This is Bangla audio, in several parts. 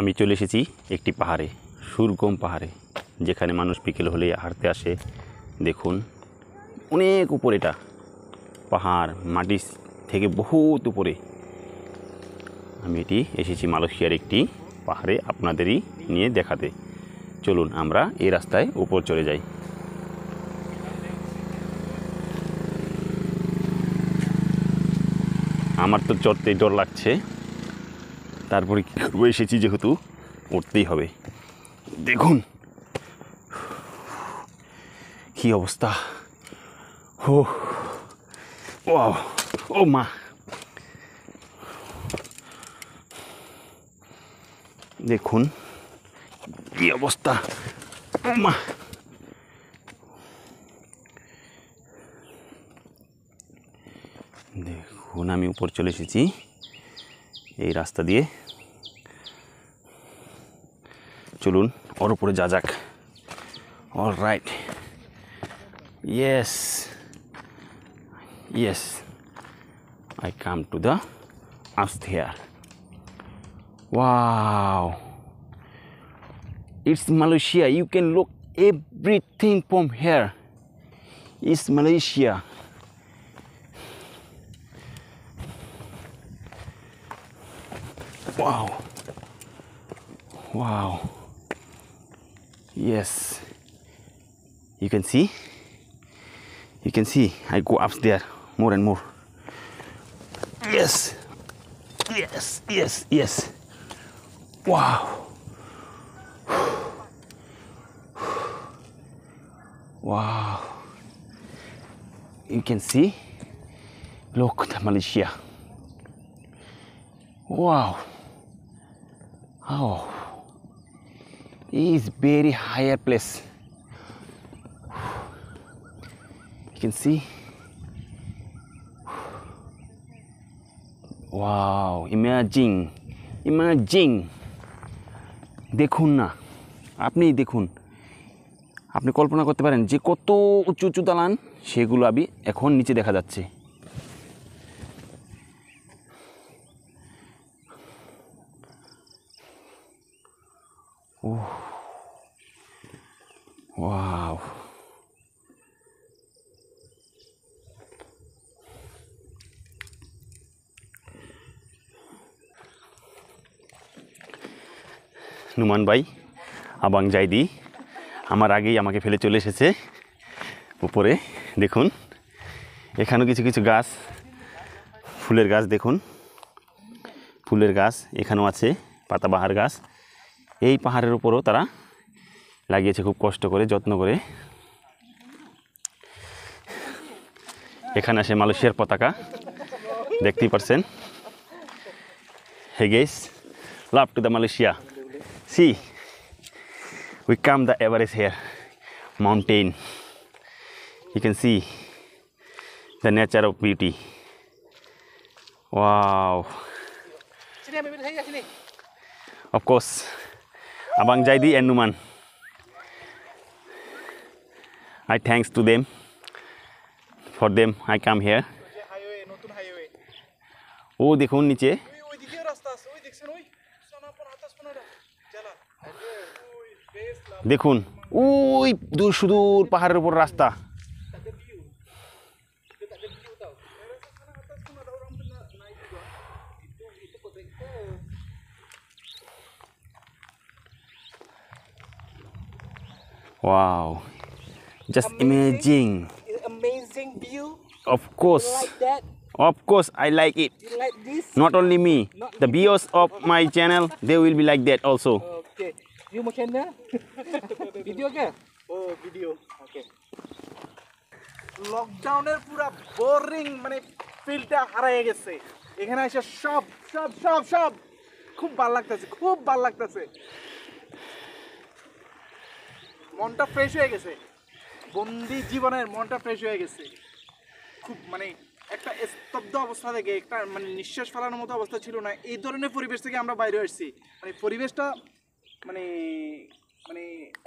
আমি চলে এসেছি একটি পাহাড়ে সুরগম পাহাড়ে যেখানে মানুষ বিকেল হলে হাঁটতে আসে দেখুন অনেক উপরে এটা পাহাড় মাটি থেকে বহুত উপরে আমি এটি এসেছি মালয়েশিয়ার একটি পাহাড়ে আপনাদেরই নিয়ে দেখাতে চলুন আমরা এই রাস্তায় উপর চলে যাই আমার তো চড়তে ডর লাগছে তারপরে কী করবো এসেছি যেহেতু করতেই হবে দেখুন কি অবস্থা ও ও মা দেখুন কি অবস্থা ও মা দেখুন আমি উপর চলে এসেছি এই রাস্তা দিয়ে চলুন ওর উপরে যা যাক all right yes yes I come to the আস্থিয়ার wow it's Malaysia. You can look everything from here. It's Malaysia. Wow. Wow yes you can see you can see I go up there more and more yes yes yes yes wow wow you can see look the Malaysia wow oh is very higher place you can see wow imagine imagine দেখুন না আপনি দেখুন আপনি কল্পনা করতে পারেন যে কত উঁচু উঁচু দালান সেগুলো আমি এখন নিচে দেখা যাচ্ছে Oh. Wow. নুমান ভাই আবাং যাইদি আমার আগেই আমাকে ফেলে চলে এসেছে উপরে দেখুন এখানেও কিছু কিছু গাছ ফুলের গাছ দেখুন ফুলের গাছ এখানেও আছে পাতাবাহার গাছ এই পাহাড়ের উপরও তারা লাগিয়েছে খুব কষ্ট করে যত্ন করে এখানে আসে মালয়েশিয়ার পতাকা দেখতেই পারছেন হেগেস love to the Malaysia see we come the Everest here mountain you can see the nature of beauty wow of course Abang Jaidi and Numan. I thanks to them. For them, I come here. ও দেখুন নিচে দেখুন ওই দূর সুদূর পাহাড়ের উপর রাস্তা Wow. Just amazing. imagine. Amazing view. Of course. Like that. Of course, I like it. You like this? Not only me. Not the viewers of my channel, they will be like that also. Okay. You macam mana? video ke? Oh, video. Okay. Er pura boring. Mane মানে ফিলটা হারিয়ে গেছে এখানে এসে shop, shop, shop, shop. খুব ভালো লাগতেছে খুব ভালো লাগতেছে মনটা ফ্রেশ হয়ে গেছে বন্দি জীবনের মনটা ফ্রেশ হয়ে গেছে খুব মানে একটা স্তব্ধ অবস্থা থেকে একটা মানে নিঃশ্বাস ফেলানোর মতো অবস্থা ছিল না এই ধরনের পরিবেশ থেকে আমরা বাইরে আসছি মানে পরিবেশটা মানে মানে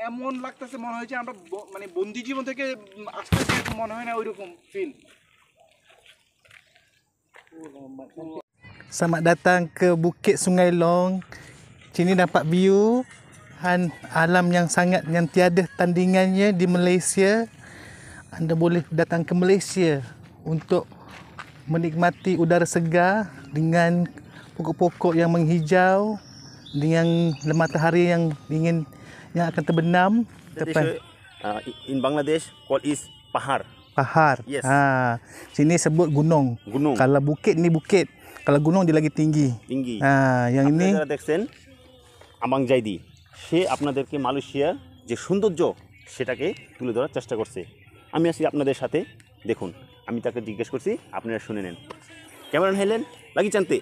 এমন লাগতেছে মনে হয়েছে আমরা মানে বন্দি জীবন থেকে আসতে মনে হয় না ওইরকম feel Selamat datang ke Bukit Sungai Long. Sini dapat view keindahan alam yang sangat yang tiada tandingannya di Malaysia. Anda boleh datang ke Malaysia untuk menikmati udara segar dengan pokok-pokok yang menghijau dengan matahari yang ingin yang akan terbenam depan. Uh, in Bangladesh call is pahar. Pahar. Yes. Ha. Sini sebut gunung. Gunung. Kalau bukit ni bukit. Kalau gunung dia lagi tinggi. Tinggi. Ha, yang Apa ini. Abang Jaidi. সে আপনাদেরকে মালয়েশিয়ার যে সৌন্দর্য সেটাকে তুলে ধরার চেষ্টা করছে আমি আসি আপনাদের সাথে দেখুন আমি তাকে জিজ্ঞেস করছি আপনারা শুনে নেন ক্যামেরন হাইলেন লাগি চানতে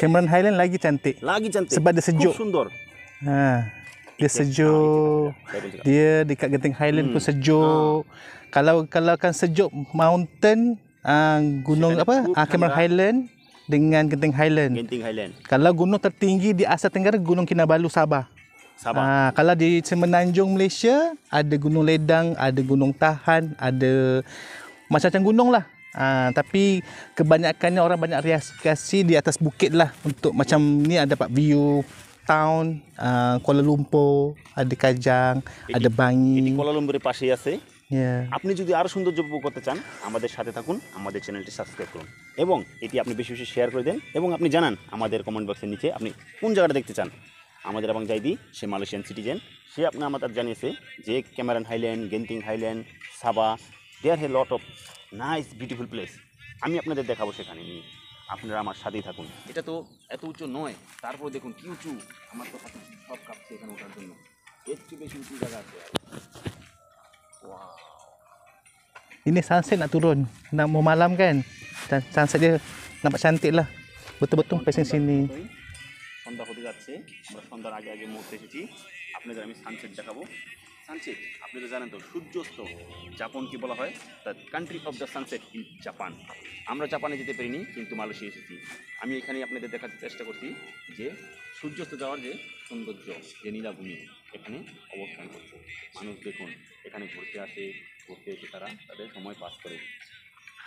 ক্যামেরন হাইলেন লাগি চানতে লাগি চানতে খুব সুন্দর হ্যাঁ dia sejuk dia dekat genting highland hmm. pun sejuk ha. kalau kalau kan sejuk mountain uh, gunung apa uh, Cameron highland dengan genting highland genting highland kalau gunung tertinggi di Asia Tenggara gunung Kinabalu Sabah Sabah. Ah, ha, kalau di semenanjung Malaysia ada Gunung Ledang, ada Gunung Tahan, ada macam-macam gunung lah. Ha, tapi kebanyakannya orang banyak reaksi di atas bukit lah untuk macam ni ada dapat view town, uh, Kuala Lumpur, ada Kajang, ini, ada Bangi. Ini Kuala Lumpur di pasir ya sih. Yeah. আপনি যদি আরো সুন্দর যুব Amade চান আমাদের সাথে থাকুন আমাদের চ্যানেলটি সাবস্ক্রাইব করুন এবং এটি আপনি বেশি বেশি শেয়ার করে দেন এবং আপনি জানান আমাদের কমেন্ট বক্সের নিচে আপনি কোন জায়গাটা দেখতে চান আমাদের এবং যাইদি সে মালয়েশিয়ান সিটিজেন সে আপনার আমাদের জানিয়েছে যে Cameron Highland Genting Highland Sabah there have lot of nice beautiful place আমি আপনাদের দেখাবো সেখানে নিয়ে আপনারা আমার সাথেই থাকুন এটা তো এত উঁচু নয় তারপর দেখুন কি উঁচু আমার তো সব কাঁপছে এখানে ওঠার জন্য এর চেয়ে বেশি উঁচু জায়গা আছে Ini sunset nak turun Nak mau malam kan Sunset dia nampak cantik lah Betul-betul pasang sini এসে আমরা সন্ধ্যার আগে আগে মুহূর্তে এসেছি আপনাদের আমি সানসেট দেখাবো সানসেট আপনি তো জানেন তো সূর্যাস্ত জাপানকে বলা হয় the country of the sunset in Japan আমরা জাপানে যেতে পারিনি কিন্তু মালয়েশিয়া এসেছি আমি এখানে আপনাদের দেখাতে চেষ্টা করছি যে সূর্যাস্ত যাওয়ার যে সৌন্দর্য যে নীলাভূমি এখানে অবস্থান করছে মানুষ দেখুন এখানে ঘুরতে আসে ঘুরতে এসে তারা তাদের সময় পাস করে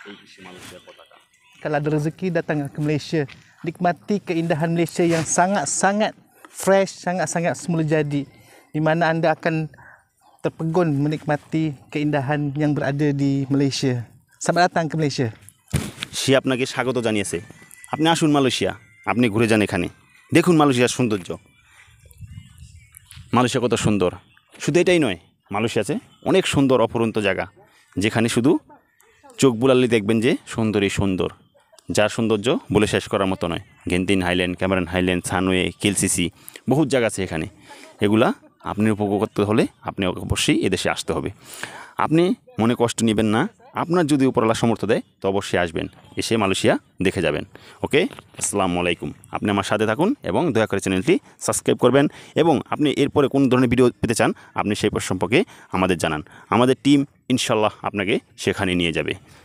এই বিশ্ব মালয়েশিয়ার পতাকা kalau ada rezeki datang ke Malaysia nikmati keindahan Malaysia yang sangat-sangat fresh sangat-sangat semula jadi di mana anda akan terpegun menikmati keindahan yang berada di Malaysia selamat datang ke Malaysia siap nak স্বাগত জানিয়েছে আপনি আসুন মালয়েশিয়া আপনি ঘুরে যান এখানে দেখুন মালয়েশিয়ার সৌন্দর্য মালয়েশিয়া কত সুন্দর শুধু এটাই নয় মালয়েশিয়াতে অনেক সুন্দর অপরন্ত জায়গা যেখানে শুধু চোখ বুলালে দেখবেন যে সুন্দরই সুন্দর যার সৌন্দর্য বলে শেষ করার মতো নয় Genting Highland Cameron Highland Sunway KLCC বহুত জায়গা আছে এখানে এগুলা আপনি উপভোগ করতে হলে আপনি অবশ্যই এদেশে আসতে হবে আপনি মনে কষ্ট নেবেন না আপনার যদি উপরওয়ালা সমর্থ দেয় তো অবশ্যই আসবেন এসে মালয়েশিয়া দেখে যাবেন ওকে আসসালামু আলাইকুম আপনি আমার সাথে থাকুন এবং দয়া করে চ্যানেলটি সাবস্ক্রাইব করবেন এবং আপনি এরপরে কোন ধরনের ভিডিও পেতে চান আপনি সেই সম্পর্কে আমাদের জানান আমাদের টিম ইনশাল্লাহ আপনাকে সেখানে নিয়ে যাবে